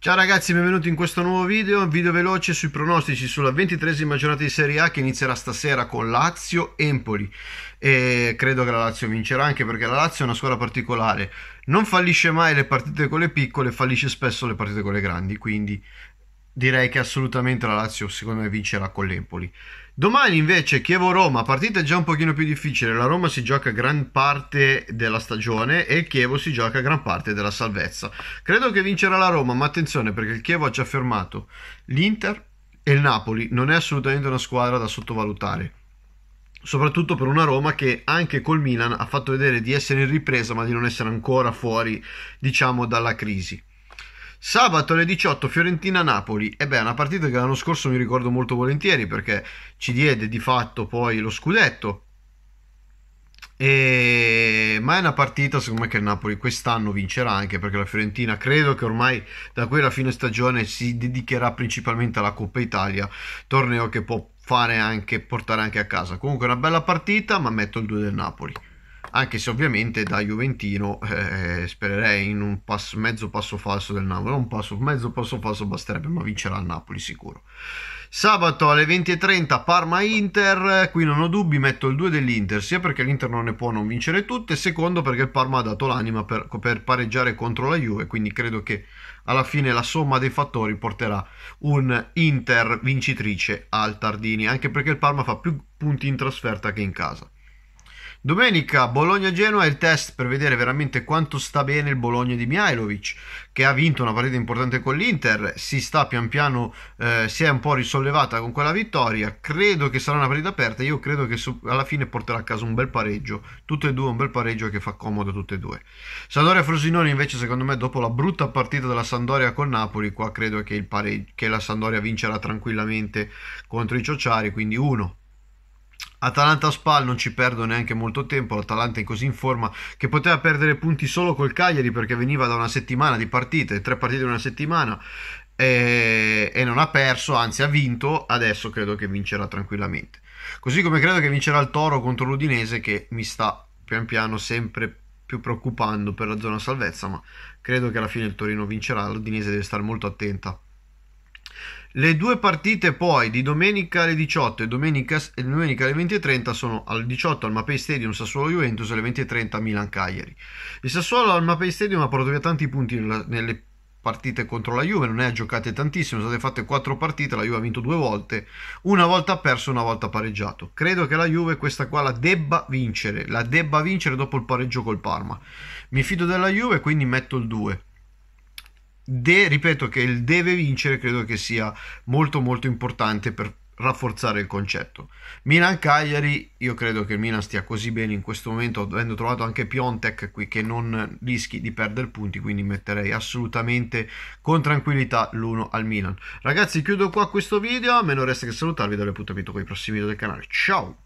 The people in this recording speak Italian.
Ciao ragazzi, benvenuti in questo nuovo video, video veloce sui pronostici sulla ventitresima giornata di Serie A che inizierà stasera con Lazio-Empoli e credo che la Lazio vincerà anche perché la Lazio è una squadra particolare, non fallisce mai le partite con le piccole, fallisce spesso le partite con le grandi, quindi direi che assolutamente la Lazio secondo me vincerà con l'Empoli. Domani invece Chievo-Roma, partita già un pochino più difficile, la Roma si gioca gran parte della stagione e il Chievo si gioca gran parte della salvezza. Credo che vincerà la Roma, ma attenzione perché il Chievo ha già fermato l'Inter e il Napoli, non è assolutamente una squadra da sottovalutare. Soprattutto per una Roma che anche col Milan ha fatto vedere di essere in ripresa ma di non essere ancora fuori diciamo dalla crisi. Sabato alle 18 Fiorentina-Napoli. E beh, è una partita che l'anno scorso mi ricordo molto volentieri perché ci diede di fatto poi lo scudetto. E... Ma è una partita secondo me che il Napoli quest'anno vincerà anche perché la Fiorentina credo che ormai da qui alla fine stagione si dedicherà principalmente alla Coppa Italia, torneo che può fare anche, portare anche a casa. Comunque una bella partita, ma metto il 2 del Napoli anche se ovviamente da Juventino eh, spererei in un pass, mezzo passo falso del Napoli, un passo, mezzo passo falso basterebbe, ma vincerà il Napoli sicuro. Sabato alle 20.30 Parma-Inter, qui non ho dubbi, metto il 2 dell'Inter, sia perché l'Inter non ne può non vincere tutte, secondo perché il Parma ha dato l'anima per, per pareggiare contro la Juve, quindi credo che alla fine la somma dei fattori porterà un Inter vincitrice al Tardini, anche perché il Parma fa più punti in trasferta che in casa. Domenica Bologna-Genoa è il test per vedere veramente quanto sta bene il Bologna di Mihailovic, che ha vinto una partita importante con l'Inter, si sta pian piano, eh, si è un po' risollevata con quella vittoria, credo che sarà una partita aperta, io credo che su- alla fine porterà a casa un bel pareggio, tutte e due un bel pareggio che fa comodo a tutte e due. Sandoria Frosinone invece secondo me dopo la brutta partita della Sandoria con Napoli, qua credo che, pare- che la Sandoria vincerà tranquillamente contro i Ciociari, quindi 1 Atalanta-Spal non ci perdo neanche molto tempo, l'Atalanta è così in forma che poteva perdere punti solo col Cagliari perché veniva da una settimana di partite, tre partite in una settimana e, e non ha perso, anzi ha vinto, adesso credo che vincerà tranquillamente. Così come credo che vincerà il Toro contro l'Udinese che mi sta pian piano sempre più preoccupando per la zona salvezza, ma credo che alla fine il Torino vincerà, l'Udinese deve stare molto attenta le due partite poi di domenica alle 18 e domenica, e domenica alle 20.30 sono alle 18 al Mapei Stadium Sassuolo-Juventus e alle 20.30 Milan-Cagliari. Il Sassuolo al Mapei Stadium ha portato via tanti punti nella, nelle partite contro la Juve, non ne ha giocate tantissime, sono state fatte 4 partite, la Juve ha vinto due volte, una volta ha perso, una volta ha pareggiato. Credo che la Juve questa qua la debba vincere, la debba vincere dopo il pareggio col Parma. Mi fido della Juve, quindi metto il 2 de, ripeto che il deve vincere credo che sia molto molto importante per rafforzare il concetto. Milan Cagliari, io credo che il Milan stia così bene in questo momento, avendo trovato anche Piontek qui che non rischi di perdere punti, quindi metterei assolutamente con tranquillità l'1 al Milan. Ragazzi, chiudo qua questo video, a me non resta che salutarvi e dare appuntamento con i prossimi video del canale. Ciao!